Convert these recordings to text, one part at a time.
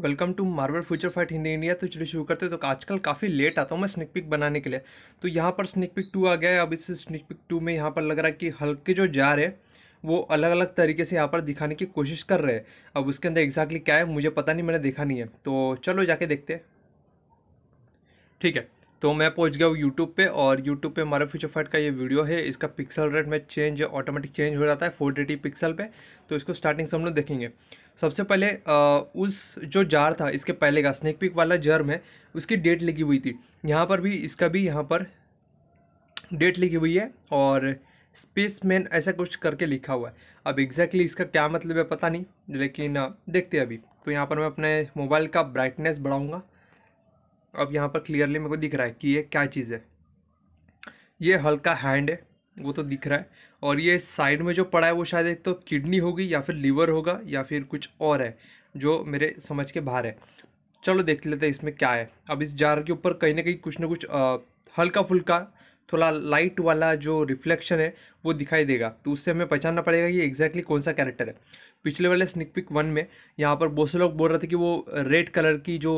Welcome to Marvel Future Fight Hindi India तो चलिए शुरू करते हैं तो आजकल काफ़ी लेट आता हूँ मैं स्निक पिक बनाने के लिए तो यहाँ पर स्निक पिक टू आ गया है अब इस स्निक पिक टू में यहाँ पर लग रहा है कि हल्के जो जार है वो अलग अलग तरीके से यहाँ पर दिखाने की कोशिश कर रहे हैं अब उसके अंदर एग्जैक्टली क्या है मुझे पता नहीं मैंने देखा नहीं है तो चलो जाके देखते हैं ठीक है तो मैं पहुंच गया हूँ YouTube पे और यूट्यूब पे हमारा फ्यूचर फाइट का ये वीडियो है इसका पिक्सल रेट में चेंज ऑटोमेटिक चेंज हो जाता है फोर पिक्सल पर तो इसको स्टार्टिंग से हम लोग देखेंगे सबसे पहले आ, उस जो जार था इसके पहले का स्नैक पिक वाला जर में उसकी डेट लिखी हुई थी यहाँ पर भी इसका भी यहाँ पर डेट लिखी हुई है और स्पेस मैन ऐसा कुछ करके लिखा हुआ है अब एग्जैक्टली इसका क्या मतलब है पता नहीं लेकिन देखते हैं अभी तो यहाँ पर मैं अपने मोबाइल का ब्राइटनेस बढ़ाऊँगा अब यहाँ पर क्लियरली मेरे को दिख रहा है कि ये क्या चीज़ है ये हल्का हैंड है वो तो दिख रहा है और ये साइड में जो पड़ा है वो शायद एक तो किडनी होगी या फिर लीवर होगा या फिर कुछ और है जो मेरे समझ के बाहर है चलो देख लेते हैं इसमें क्या है अब इस जार के ऊपर कहीं ना कहीं कुछ ना कुछ हल्का फुल्का थोड़ा लाइट वाला जो रिफ्लेक्शन है वो दिखाई देगा तो उससे हमें पहचानना पड़ेगा कि एग्जैक्टली कौन सा कैरेक्टर है पिछले वाले स्निक पिक वन में यहाँ पर बहुत से लोग बोल रहे थे कि वो रेड कलर की जो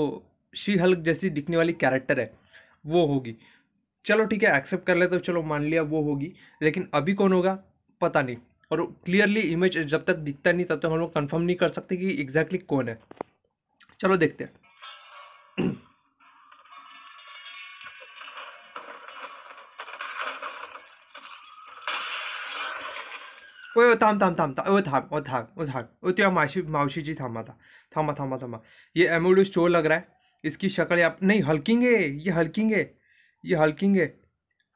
शी हल्क जैसी दिखने वाली कैरेक्टर है वो होगी चलो ठीक है एक्सेप्ट कर ले तो चलो मान लिया वो होगी लेकिन अभी कौन होगा पता नहीं और क्लियरली इमेज जब तक दिखता नहीं तब तक हम लोग कन्फर्म नहीं कर सकते कि एग्जैक्टली exactly कौन है चलो देखते हैं ओए ओ थाम थाम थाम ओ थाम ओ थाम ओ थाम ओ त्या तो मावशी जी थामा था थामा थामा थामा ये एमओडू स्टोर लग रहा है इसकी शक्ल आप नहीं हल्केंगे ये है ये है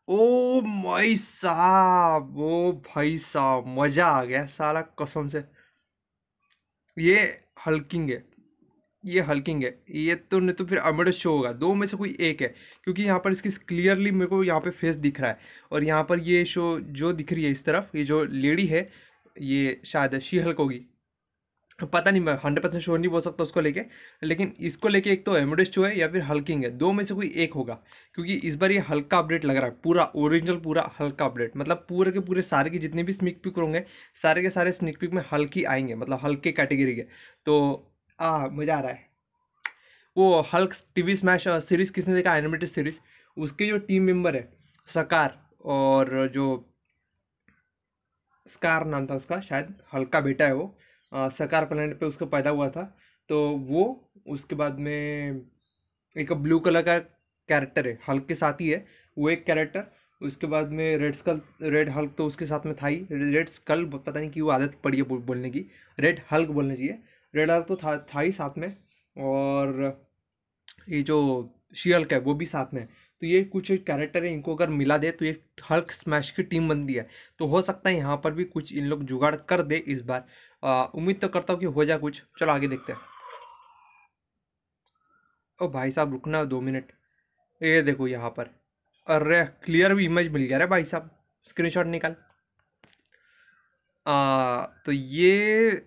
ओ मई साहब ओ भाई साहब मज़ा आ गया सारा कसम से ये हल्किंग है ये हल्किंग है ये तो नहीं तो फिर अमेडो शो होगा दो में से कोई एक है क्योंकि यहाँ पर इसकी क्लियरली मेरे को यहाँ पे फेस दिख रहा है और यहाँ पर ये शो जो दिख रही है इस तरफ ये जो लेडी है ये शायद शी हल्क होगी पता नहीं मैं हंड्रेड परसेंट श्योर नहीं बोल सकता उसको लेके लेकिन इसको लेके एक तो एमडेस टू है या फिर हल्किंग है दो में से कोई एक होगा क्योंकि इस बार ये हल्का अपडेट लग रहा है पूरा ओरिजिनल पूरा हल्का अपडेट मतलब पूरे के पूरे सारे के जितने भी स्निक पिक होंगे सारे के सारे स्निक पिक में हल्की आएंगे मतलब हल्के कैटेगरी के तो आ मज़ा आ रहा है वो हल्क टीवी स्मैश सीरीज़ किसने देखा एनिमेटेड सीरीज़ उसके जो टीम मेम्बर है सकार और जो स्कार नाम था उसका शायद हल्का बेटा है वो सकार प्लानट पे उसका पैदा हुआ था तो वो उसके बाद में एक ब्लू कलर का कैरेक्टर है हल्क के साथ ही है वो एक कैरेक्टर उसके बाद में रेड स्कल रेड हल्क तो उसके साथ में था ही रेड स्कल पता नहीं क्यों आदत पड़ी है बोलने की रेड हल्क बोलना चाहिए रेड हल्क तो था था ही साथ में और ये जो शी हल्क है वो भी साथ में तो ये कुछ कैरेक्टर है इनको अगर मिला दे तो ये हल्क स्मैश की टीम बनती है तो हो सकता है यहाँ पर भी कुछ इन लोग जुगाड़ कर दे इस बार उम्मीद तो करता हूँ कि हो जाए कुछ चलो आगे देखते हैं ओ भाई साहब रुकना दो मिनट ये देखो यहाँ पर अरे क्लियर भी इमेज मिल गया रे भाई साहब स्क्रीनशॉट निकाल आ, तो ये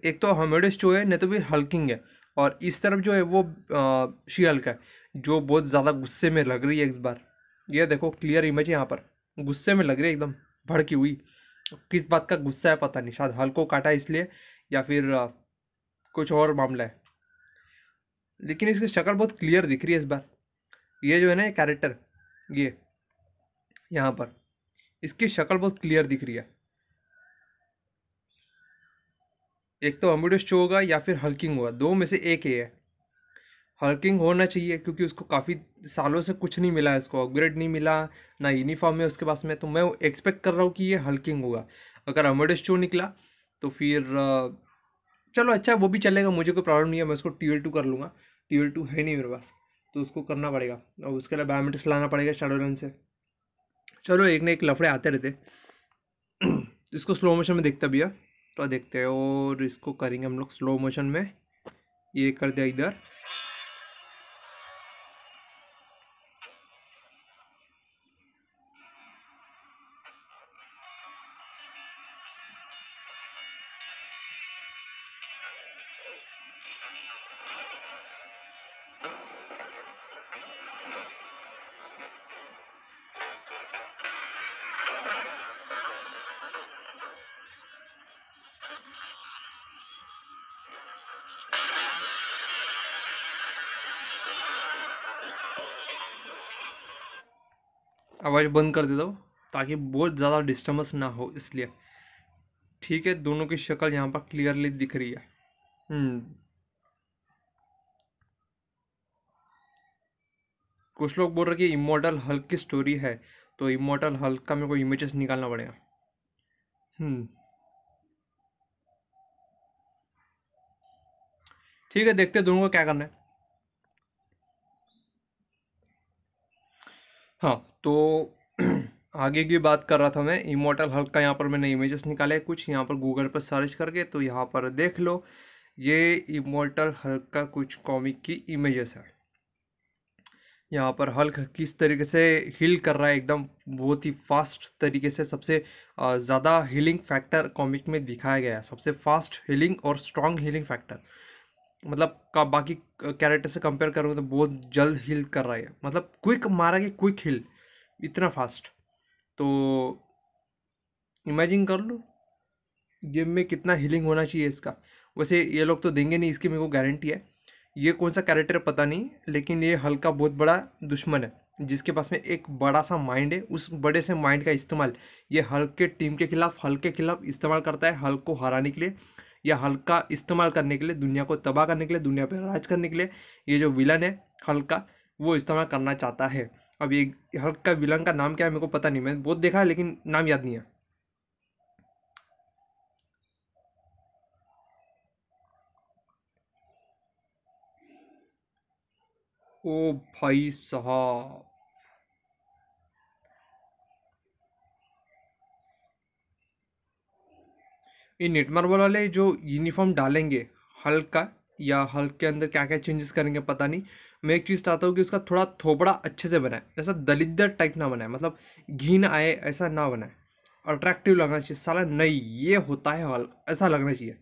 एक तो हमेडिस जो है नहीं तो भी हल्किंग है और इस तरफ जो है वो शी हल्क है जो बहुत ज़्यादा गुस्से में लग रही है इस बार ये देखो क्लियर इमेज है यहाँ पर गुस्से में लग रही है एकदम भड़की हुई किस बात का गुस्सा है पता नहीं शायद हल्को काटा इसलिए या फिर कुछ और मामला है लेकिन इसकी शक्ल बहुत क्लियर दिख रही है इस बार ये जो है ना कैरेक्टर ये यहाँ पर इसकी शक्ल बहुत क्लियर दिख रही है एक तो अम्बिडस शो होगा या फिर हल्किंग होगा दो में से एक ही है हल्किंग होना चाहिए क्योंकि उसको काफ़ी सालों से कुछ नहीं मिला है उसको अपग्रेड नहीं मिला ना यूनिफॉर्म है उसके पास में तो मैं एक्सपेक्ट कर रहा हूँ कि ये हल्किंग होगा अगर अम्बिडस शो निकला तो फिर चलो अच्छा वो भी चलेगा मुझे कोई प्रॉब्लम नहीं है मैं उसको ट्यूएल टू कर लूँगा ट्यूएल टू है नहीं मेरे पास तो उसको करना पड़ेगा और उसके लिए बायोमेट्रिक्स लाना पड़ेगा शेडोलन से चलो एक ना एक लफड़े आते रहते इसको स्लो मोशन में देखता भैया तो देखते हैं और इसको करेंगे हम लोग स्लो मोशन में ये कर दिया इधर आवाज़ बंद कर देता हूँ ताकि बहुत ज़्यादा डिस्टर्बेंस ना हो इसलिए ठीक है दोनों की शक्ल यहाँ पर क्लियरली दिख रही है हम्म। कुछ लोग बोल रहे कि इमोटल हल्क की स्टोरी है तो इमोटल हल्क का मेरे को इमेजेस निकालना पड़ेगा हम्म। ठीक है देखते हैं दोनों को क्या करना है हाँ तो आगे की बात कर रहा था मैं इमोटल हल्क का यहाँ पर मैंने इमेजेस निकाले कुछ यहाँ पर गूगल पर सर्च करके तो यहाँ पर देख लो ये इमोटल हल्क का कुछ कॉमिक की इमेजेस है यहाँ पर हल्क किस तरीके से हिल कर रहा है एकदम बहुत ही फास्ट तरीके से सबसे ज़्यादा हीलिंग फैक्टर कॉमिक में दिखाया गया है सबसे फास्ट हीलिंग और स्ट्रॉन्ग हीलिंग फैक्टर मतलब का बाकी कैरेक्टर से कंपेयर करूँ तो बहुत जल्द हिल कर रहा है मतलब क्विक मारा कि क्विक हिल इतना फास्ट तो इमेजिन कर लो गेम में कितना हीलिंग होना चाहिए इसका वैसे ये लोग तो देंगे नहीं इसकी मेरे को गारंटी है ये कौन सा कैरेक्टर पता नहीं लेकिन ये हल्का बहुत बड़ा दुश्मन है जिसके पास में एक बड़ा सा माइंड है उस बड़े से माइंड का इस्तेमाल ये हल्के टीम के खिलाफ हल्के खिलाफ इस्तेमाल करता है हल्क को हराने के लिए या हल्का इस्तेमाल करने के लिए दुनिया को तबाह करने के लिए दुनिया पर राज करने के लिए ये जो विलन है हल्का वो इस्तेमाल करना चाहता है अब ये हल्का विलन का नाम क्या है मेरे को पता नहीं मैंने बहुत देखा है लेकिन नाम याद नहीं है ओ भाई साहब ये नेट मार्बल वाले जो यूनिफॉर्म डालेंगे हल्क का या हल्क के अंदर क्या क्या चेंजेस करेंगे पता नहीं मैं एक चीज़ चाहता हूँ कि उसका थोड़ा थोपड़ा अच्छे से बनाए ऐसा दलिदर टाइप ना बनाए मतलब घी ना आए ऐसा ना बनाए अट्रैक्टिव लगना चाहिए साला नहीं ये होता है हल ऐसा लगना चाहिए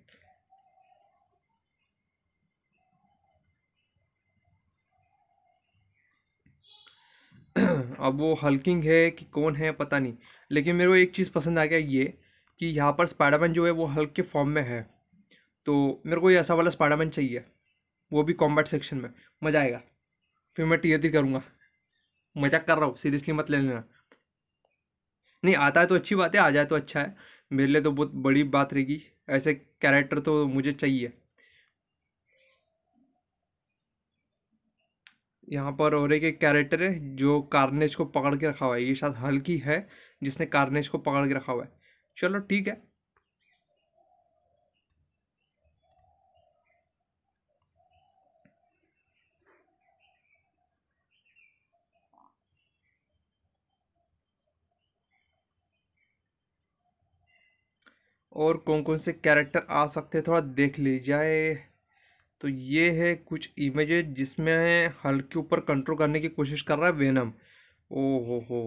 अब वो हल्किंग है कि कौन है पता नहीं लेकिन मेरे को एक चीज़ पसंद आ गया ये कि यहाँ पर स्पाइडरमैन जो है वो हल्क के फॉर्म में है तो मेरे को ये ऐसा वाला स्पाइडरमैन चाहिए वो भी कॉम्बैट सेक्शन में मज़ा आएगा फिर मैं टीयर टी करूँगा मजाक कर रहा हूँ सीरियसली मत ले लेना नहीं आता है तो अच्छी बात है आ जाए तो अच्छा है मेरे लिए तो बहुत बड़ी बात रहेगी ऐसे कैरेक्टर तो मुझे चाहिए यहाँ पर और एक कैरेक्टर है जो कार्नेज को पकड़ के रखा हुआ है ये शायद हल्की है जिसने कार्नेज को पकड़ के रखा हुआ है चलो ठीक है और कौन कौन से कैरेक्टर आ सकते हैं थोड़ा देख ली जाए तो ये है कुछ इमेजेज जिसमें हल्के ऊपर कंट्रोल करने की कोशिश कर रहा है वेनम ओ हो हो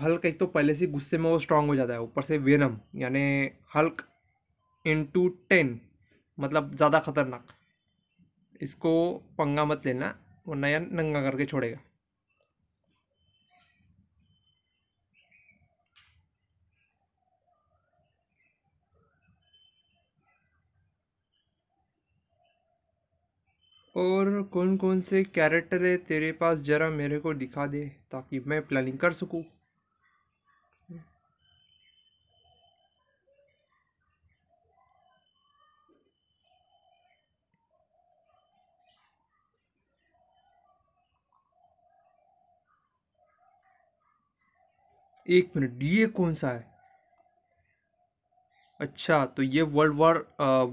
हल्क एक तो पहले से गुस्से में वो स्ट्रांग हो जाता है ऊपर से वेनम यानी हल्क इन टू टेन मतलब ज़्यादा खतरनाक इसको पंगा मत लेना वरना नया नंगा करके छोड़ेगा और कौन कौन से कैरेक्टर है तेरे पास ज़रा मेरे को दिखा दे ताकि मैं प्लानिंग कर सकूँ एक मिनट डीए कौन सा है अच्छा तो ये वर्ल्ड वॉर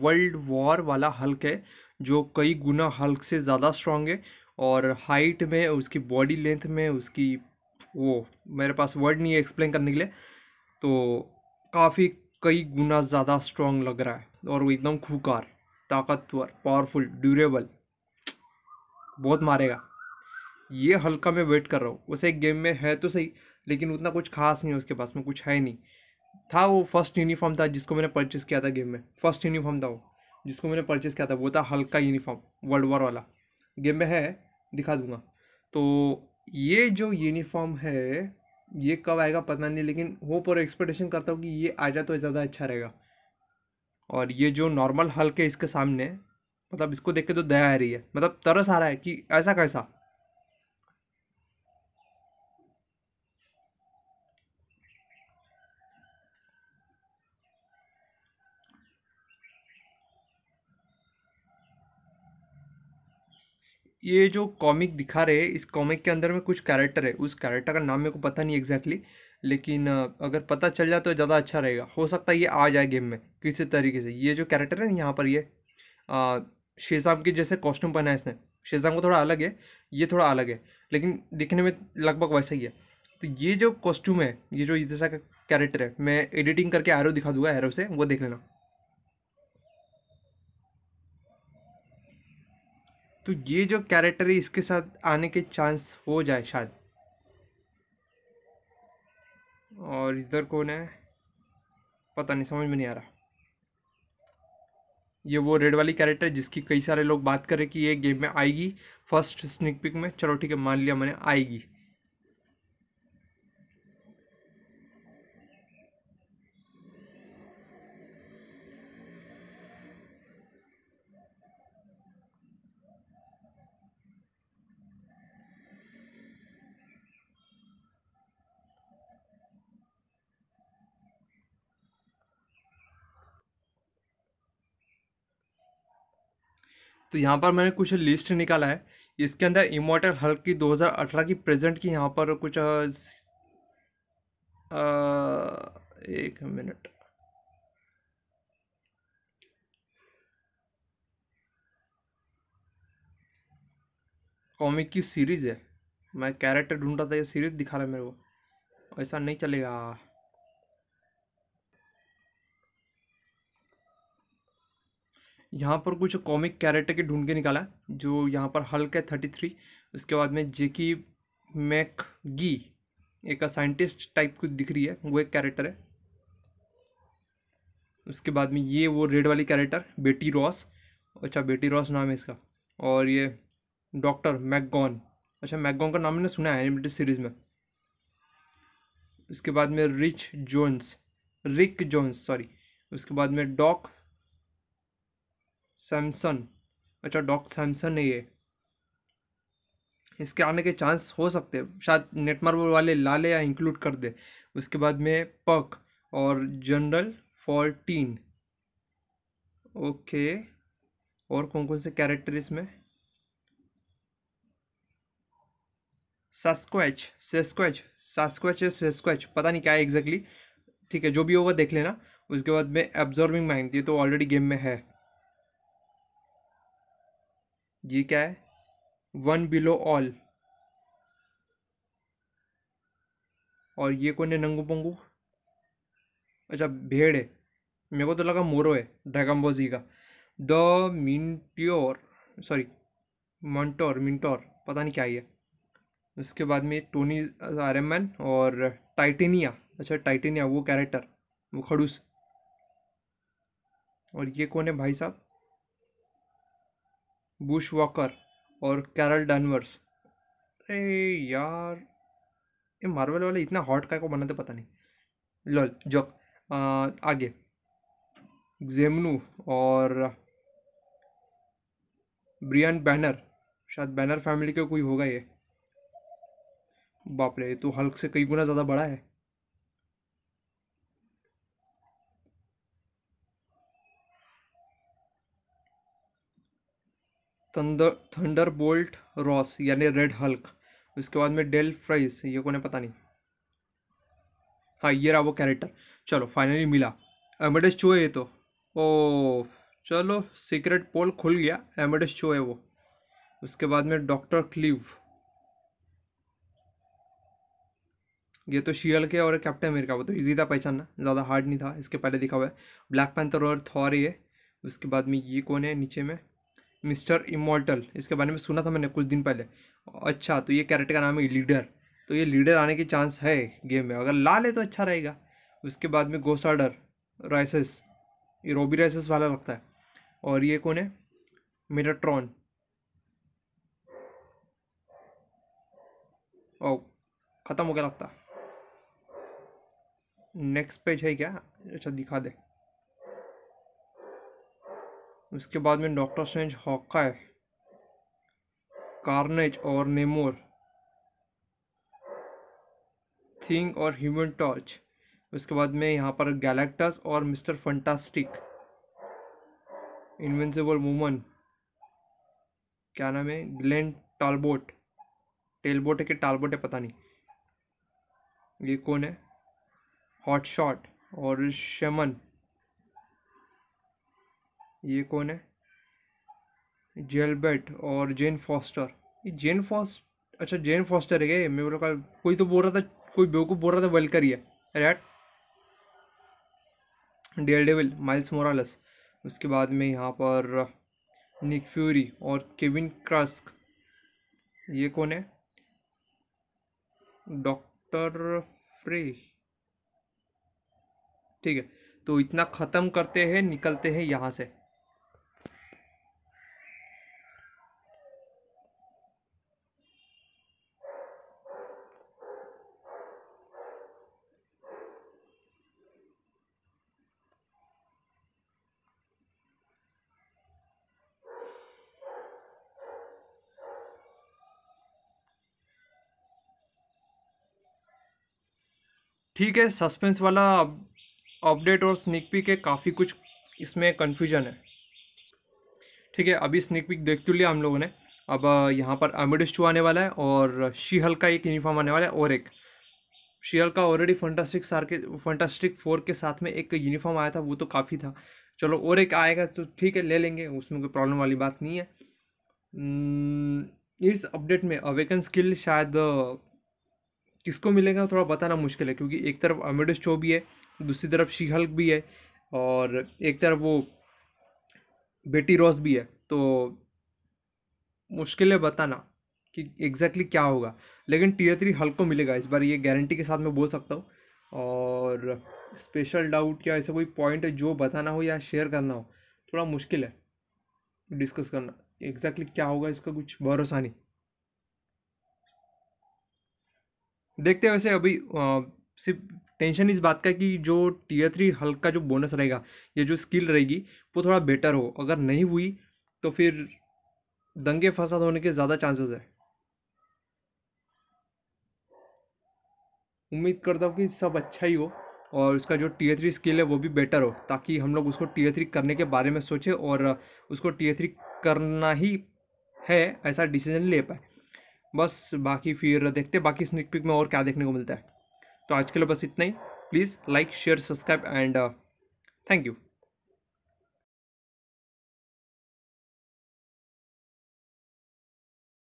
वर्ल्ड वॉर वाला हल्क है जो कई गुना हल्क से ज़्यादा स्ट्रांग है और हाइट में उसकी बॉडी लेंथ में उसकी वो मेरे पास वर्ड नहीं है एक्सप्लेन करने के लिए तो काफ़ी कई गुना ज़्यादा स्ट्रांग लग रहा है और वो एकदम खूकार ताकतवर पावरफुल ड्यूरेबल बहुत मारेगा ये हल्का मैं वेट कर रहा हूँ एक गेम में है तो सही लेकिन उतना कुछ खास नहीं है उसके पास में कुछ है नहीं था वो फर्स्ट यूनिफॉर्म था जिसको मैंने परचेस किया था गेम में फर्स्ट यूनिफॉर्म था वो जिसको मैंने परचेस किया था वो था हल्का यूनिफॉर्म वर्ल्ड वॉर वाला गेम में है दिखा दूंगा तो ये जो यूनिफॉर्म है ये कब आएगा पता नहीं लेकिन होप और एक्सपेक्टेशन करता हूँ कि ये आ जाए तो ज़्यादा अच्छा रहेगा और ये जो नॉर्मल हल्क है इसके सामने मतलब इसको देख के तो दया आ रही है मतलब तरस आ रहा है कि ऐसा कैसा ये जो कॉमिक दिखा रहे हैं इस कॉमिक के अंदर में कुछ कैरेक्टर है उस कैरेक्टर का नाम मेरे को पता नहीं एग्जैक्टली लेकिन अगर पता चल जाए तो ज़्यादा अच्छा रहेगा हो सकता है ये आ जाए गेम में किसी तरीके से ये जो कैरेक्टर है ना यहाँ पर ये शेजाम के जैसे कॉस्ट्यूम पहना है इसने शेजाम को थोड़ा अलग है ये थोड़ा अलग है लेकिन दिखने में लगभग वैसा ही है तो ये जो कॉस्ट्यूम है ये जो जैसा कैरेक्टर है मैं एडिटिंग करके एरो दिखा दूंगा एरो से वो देख लेना तो ये जो कैरेक्टर है इसके साथ आने के चांस हो जाए शायद और इधर कौन है पता नहीं समझ में नहीं आ रहा ये वो रेड वाली कैरेक्टर जिसकी कई सारे लोग बात कर रहे कि ये गेम में आएगी फर्स्ट स्निक पिक में चलो ठीक है मान लिया मैंने आएगी तो यहाँ पर मैंने कुछ लिस्ट निकाला है इसके अंदर इमोटल हल्क की 2018 की प्रेजेंट की यहाँ पर कुछ आ, एक मिनट कॉमिक की सीरीज़ है मैं कैरेक्टर ढूंढ रहा था ये सीरीज़ दिखा रहा है मेरे को ऐसा नहीं चलेगा यहाँ पर कुछ कॉमिक कैरेक्टर के ढूंढ के निकाला जो यहाँ पर हल्क है थर्टी थ्री उसके बाद में जेकी मैक गी एक साइंटिस्ट टाइप कुछ दिख रही है वो एक कैरेक्टर है उसके बाद में ये वो रेड वाली कैरेक्टर बेटी रॉस अच्छा बेटी रॉस नाम है इसका और ये डॉक्टर मैकगॉन अच्छा मैकगॉन का नाम मैंने सुना है एनिमेटेड सीरीज़ में उसके बाद में Rich Jones Rick Jones sorry उसके बाद में डॉक सैमसन अच्छा डॉक सैमसन है ये इसके आने के चांस हो सकते हैं शायद मार्बल वाले लाले या इंक्लूड कर दे उसके बाद में पक और जनरल फोर्टीन ओके और कौन कौन से कैरेक्टर इसमें सास्क्वेच सेस्कोच सास्क्वेच या सेस्कोच पता नहीं क्या है एग्जैक्टली ठीक है जो भी होगा देख लेना उसके बाद में एब्जॉर्बिंग माइंड ये तो ऑलरेडी गेम में है ये क्या है वन बिलो ऑल और ये कौन है नंगू पंगू अच्छा भेड़ है मेरे को तो लगा मोरो है ड्रैगन बॉजी का द मिनट्योर सॉरी मंटोर मिंटोर पता नहीं क्या ही है उसके बाद में टोनी आरमैन और टाइटेनिया अच्छा टाइटेनिया वो कैरेक्टर वो खड़ूस और ये कौन है भाई साहब बुश वॉकर और कैरल डनवर्स अरे यार ये मार्वल वाले इतना हॉट का को बनाते पता नहीं लॉल जॉक आगे जेमनू और ब्रियन बैनर शायद बैनर फैमिली का कोई होगा ये बाप रे तो हल्क से कई गुना ज़्यादा बड़ा है थंडर थंडर बोल्ट रॉस यानी रेड हल्क उसके बाद में डेल फ्राइस ये को पता नहीं हाँ ये रहा वो कैरेक्टर चलो फाइनली मिला एमडेस चो है ये तो ओ चलो सीक्रेट पोल खुल गया एमडेस चो है वो उसके बाद में डॉक्टर क्लीव ये तो शियल के और कैप्टन अमेरिका वो तो इजी था पहचानना ज़्यादा हार्ड नहीं था इसके पहले दिखा हुआ है ब्लैक पैंथर और थॉर ये उसके बाद में ये कौन है नीचे में मिस्टर इमोल्टल इसके बारे में सुना था मैंने कुछ दिन पहले अच्छा तो ये कैरेक्टर का नाम है लीडर तो ये लीडर आने के चांस है गेम में अगर ला ले तो अच्छा रहेगा उसके बाद में गोसाडर राइसेस ये रोबी राइसेस वाला लगता है और ये कौन है मेटाट्रॉन ओ ख़त्म हो गया लगता नेक्स्ट पेज है क्या अच्छा दिखा दे उसके बाद में डॉक्टर स्ट्रेंज हॉकाय कार्नेज और नेमोर थिंग और ह्यूमन टॉर्च उसके बाद में यहाँ पर गैलेक्टस और मिस्टर फंटास्टिक इन्वेंसिबल वूमन क्या नाम है ग्लेन टालबोट टेलबोट है कि टालबोट है पता नहीं ये कौन है हॉट शॉट और शमन ये कौन है जेलबेट और जेन फॉस्टर ये जेन फॉस्ट अच्छा जेन फॉस्टर है क्या मेरे को कोई तो बोल रहा था कोई बेवकूफ़ बोल रहा था वेलकर ही है अरे डेविल माइल्स मोरालस उसके बाद में यहाँ पर निक फ्यूरी और केविन क्रस्क ये कौन है डॉक्टर फ्रे ठीक है तो इतना ख़त्म करते हैं निकलते हैं यहाँ से ठीक है सस्पेंस वाला अपडेट और स्निक पिक है काफ़ी कुछ इसमें कन्फ्यूजन है ठीक है अभी स्निक पिक देख तो लिया हम लोगों ने अब यहाँ पर अमेडिस टू आने वाला है और शीहल का एक यूनिफॉर्म आने वाला है और एक शीहल का ऑलरेडी फंटास्टिक सार के फंटास्टिक फोर के साथ में एक यूनिफॉर्म आया था वो तो काफ़ी था चलो और एक आएगा तो ठीक है ले लेंगे उसमें कोई प्रॉब्लम वाली बात नहीं है इस अपडेट में अवेकन स्किल शायद किसको मिलेगा थोड़ा बताना मुश्किल है क्योंकि एक तरफ अमेडस चो भी है दूसरी तरफ शी हल्क भी है और एक तरफ वो बेटी रॉस भी है तो मुश्किल है बताना कि एग्जैक्टली क्या होगा लेकिन टीयर थ्री हल्क को मिलेगा इस बार ये गारंटी के साथ मैं बोल सकता हूँ और स्पेशल डाउट या ऐसा कोई पॉइंट जो बताना हो या शेयर करना हो थोड़ा मुश्किल है डिस्कस करना एग्जैक्टली exactly क्या होगा इसका कुछ भरोसा नहीं देखते हैं वैसे अभी आ, सिर्फ टेंशन इस बात का कि जो टीयर थ्री हल्क का जो बोनस रहेगा ये जो स्किल रहेगी वो थोड़ा बेटर हो अगर नहीं हुई तो फिर दंगे फसाद होने के ज़्यादा चांसेस है उम्मीद करता हूँ कि सब अच्छा ही हो और उसका जो टीयर थ्री स्किल है वो भी बेटर हो ताकि हम लोग उसको टीयर थ्री करने के बारे में सोचें और उसको टीयर थ्री करना ही है ऐसा डिसीजन ले पाए बस बाकी फिर देखते बाकी स्निक पिक में और क्या देखने को मिलता है तो आज के लिए बस इतना ही please like share subscribe and thank you